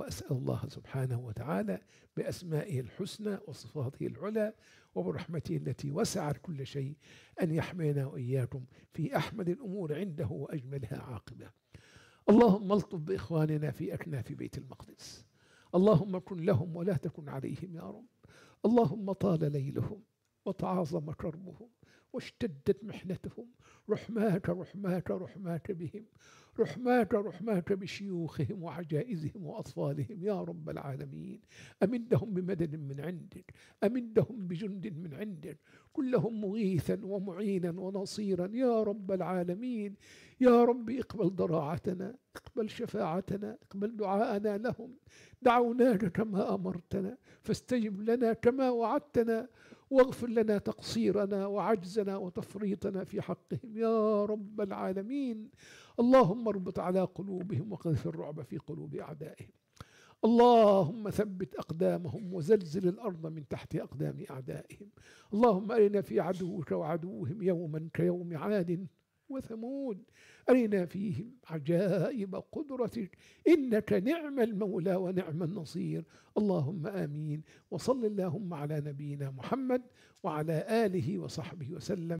وأسأل الله سبحانه وتعالى بأسمائه الحسنى وصفاته العلى وبرحمته التي وسعت كل شيء أن يحمينا وإياكم في أحمد الأمور عنده وأجملها عاقبة اللهم الطف بإخواننا في أكناف بيت المقدس اللهم كن لهم ولا تكن عليهم يا رب اللهم طال ليلهم وتعاظم كربهم واشتدت محنتهم رحمات رحمات رحمات بهم رحمات رحمات بشيوخهم وعجائزهم وأطفالهم يا رب العالمين أمدهم بمدد من عندك أمدهم بجند من عندك كلهم مغيثا ومعينا ونصيرا يا رب العالمين يا رب اقبل ضراعتنا اقبل شفاعتنا اقبل دعاءنا لهم دعوناك كما أمرتنا فاستجب لنا كما وعدتنا واغفر لنا تقصيرنا وعجزنا وتفريطنا في حقهم يا رب العالمين اللهم اربط على قلوبهم وقذف الرعب في قلوب أعدائهم اللهم ثبت أقدامهم وزلزل الأرض من تحت أقدام أعدائهم اللهم أرنا في عدوك وعدوهم يوما كيوم عاد وثمود أرنا فيهم عجائب قدرتك إنك نعم المولى ونعم النصير اللهم آمين وصل اللهم على نبينا محمد وعلى آله وصحبه وسلم